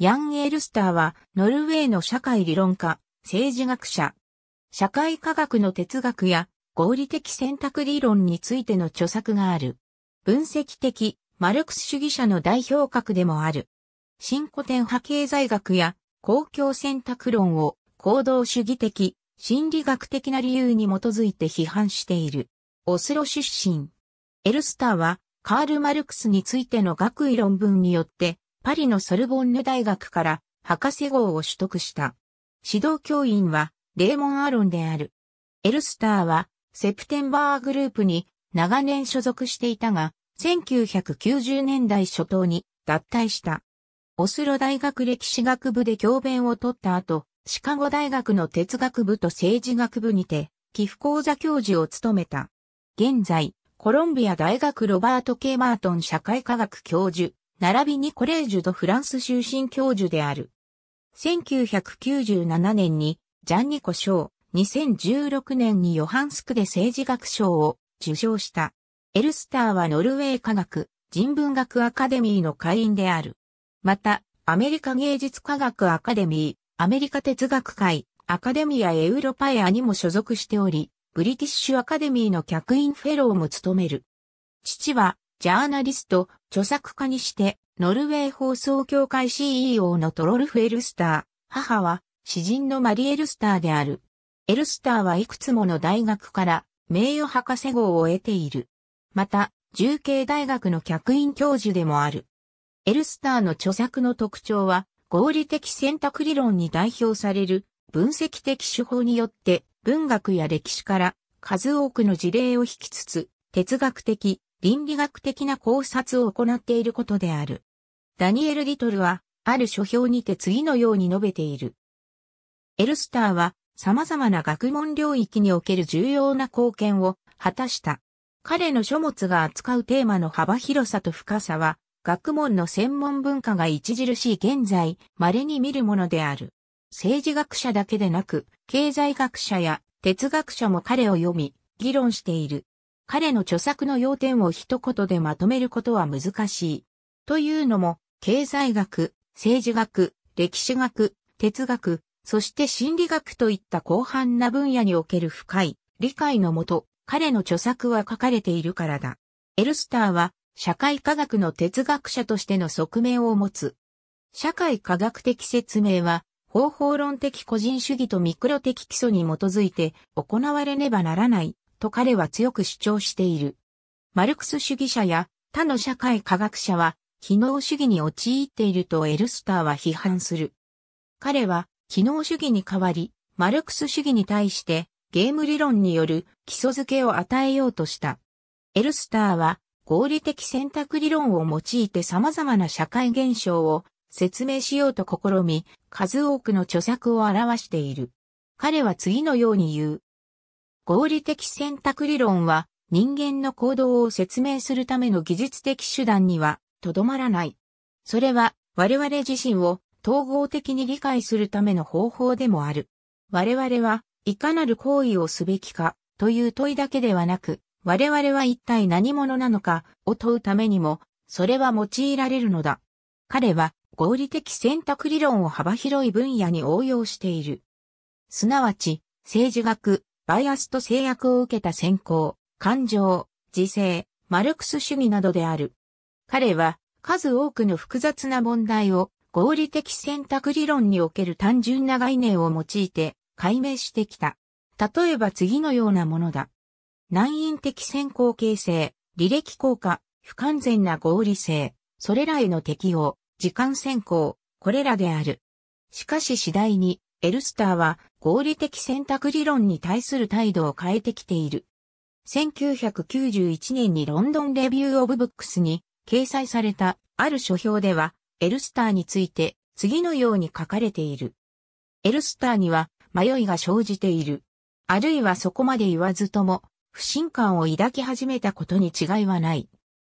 ヤン・エルスターは、ノルウェーの社会理論家、政治学者、社会科学の哲学や合理的選択理論についての著作がある。分析的、マルクス主義者の代表格でもある。新古典派経済学や公共選択論を行動主義的、心理学的な理由に基づいて批判している。オスロ出身。エルスターは、カール・マルクスについての学位論文によって、パリのソルボンヌ大学から博士号を取得した。指導教員はレーモン・アロンである。エルスターはセプテンバーグループに長年所属していたが、1990年代初頭に脱退した。オスロ大学歴史学部で教鞭を取った後、シカゴ大学の哲学部と政治学部にて、寄付講座教授を務めた。現在、コロンビア大学ロバート・ケイマートン社会科学教授、並びにコレージュとフランス終身教授である。1997年にジャンニコ賞、2016年にヨハンスクで政治学賞を受賞した。エルスターはノルウェー科学人文学アカデミーの会員である。また、アメリカ芸術科学アカデミー、アメリカ哲学会、アカデミア・エウロパエアにも所属しており、ブリティッシュアカデミーの客員フェローも務める。父は、ジャーナリスト、著作家にして、ノルウェー放送協会 CEO のトロルフ・エルスター、母は、詩人のマリ・エルスターである。エルスターはいくつもの大学から名誉博士号を得ている。また、重慶大学の客員教授でもある。エルスターの著作の特徴は、合理的選択理論に代表される分析的手法によって文学や歴史から数多くの事例を引きつつ、哲学的、倫理学的な考察を行っていることである。ダニエル・リトルは、ある書評にて次のように述べている。エルスターは、様々な学問領域における重要な貢献を果たした。彼の書物が扱うテーマの幅広さと深さは、学問の専門文化が著しい現在、稀に見るものである。政治学者だけでなく、経済学者や哲学者も彼を読み、議論している。彼の著作の要点を一言でまとめることは難しい。というのも、経済学、政治学、歴史学、哲学、そして心理学といった広範な分野における深い理解のもと、彼の著作は書かれているからだ。エルスターは社会科学の哲学者としての側面を持つ。社会科学的説明は方法論的個人主義とミクロ的基礎に基づいて行われねばならないと彼は強く主張している。マルクス主義者や他の社会科学者は、機能主義に陥っているとエルスターは批判する。彼は、機能主義に代わり、マルクス主義に対して、ゲーム理論による基礎づけを与えようとした。エルスターは、合理的選択理論を用いて様々な社会現象を説明しようと試み、数多くの著作を表している。彼は次のように言う。合理的選択理論は人間の行動を説明するための技術的手段にはとどまらない。それは我々自身を統合的に理解するための方法でもある。我々はいかなる行為をすべきかという問いだけではなく、我々は一体何者なのかを問うためにも、それは用いられるのだ。彼は合理的選択理論を幅広い分野に応用している。すなわち、政治学、バイアスと制約を受けた先行、感情、自制、マルクス主義などである。彼は数多くの複雑な問題を合理的選択理論における単純な概念を用いて解明してきた。例えば次のようなものだ。難因的先行形成、履歴効果、不完全な合理性、それらへの適応、時間先行、これらである。しかし次第に、エルスターは合理的選択理論に対する態度を変えてきている。1991年にロンドンレビューオブブックスに掲載されたある書評では、エルスターについて次のように書かれている。エルスターには迷いが生じている。あるいはそこまで言わずとも、不信感を抱き始めたことに違いはない。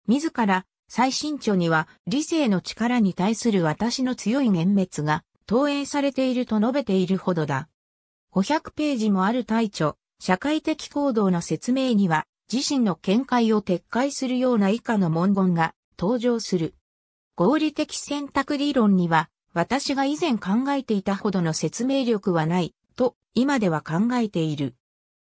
自ら、最新著には理性の力に対する私の強い幻滅が投影されていると述べているほどだ。500ページもある大著、社会的行動の説明には、自身の見解を撤回するような以下の文言が登場する。合理的選択理論には、私が以前考えていたほどの説明力はない、と今では考えている。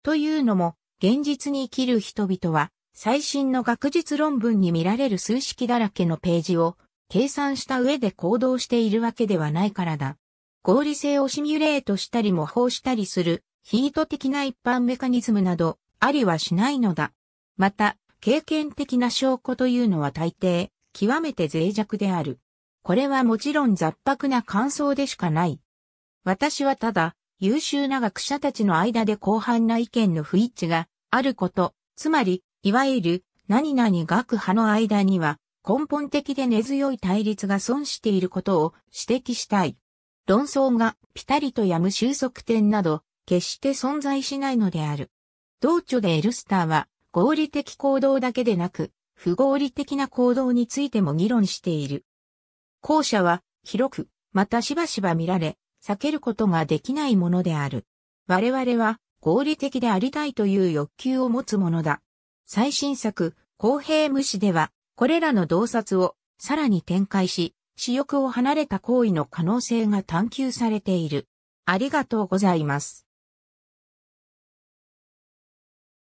というのも、現実に生きる人々は、最新の学術論文に見られる数式だらけのページを計算した上で行動しているわけではないからだ。合理性をシミュレートしたり模倣したりする、ヒート的な一般メカニズムなど、ありはしないのだ。また、経験的な証拠というのは大抵、極めて脆弱である。これはもちろん雑白な感想でしかない。私はただ、優秀な学者たちの間で広範な意見の不一致があること、つまり、いわゆる、何々学派の間には、根本的で根強い対立が損していることを指摘したい。論争がピタリとやむ収束点など、決して存在しないのである。同著でエルスターは、合理的行動だけでなく、不合理的な行動についても議論している。後者は、広く、またしばしば見られ、避けることができないものである。我々は、合理的でありたいという欲求を持つものだ。最新作、公平無視では、これらの洞察を、さらに展開し、私欲を離れた行為の可能性が探求されている。ありがとうございます。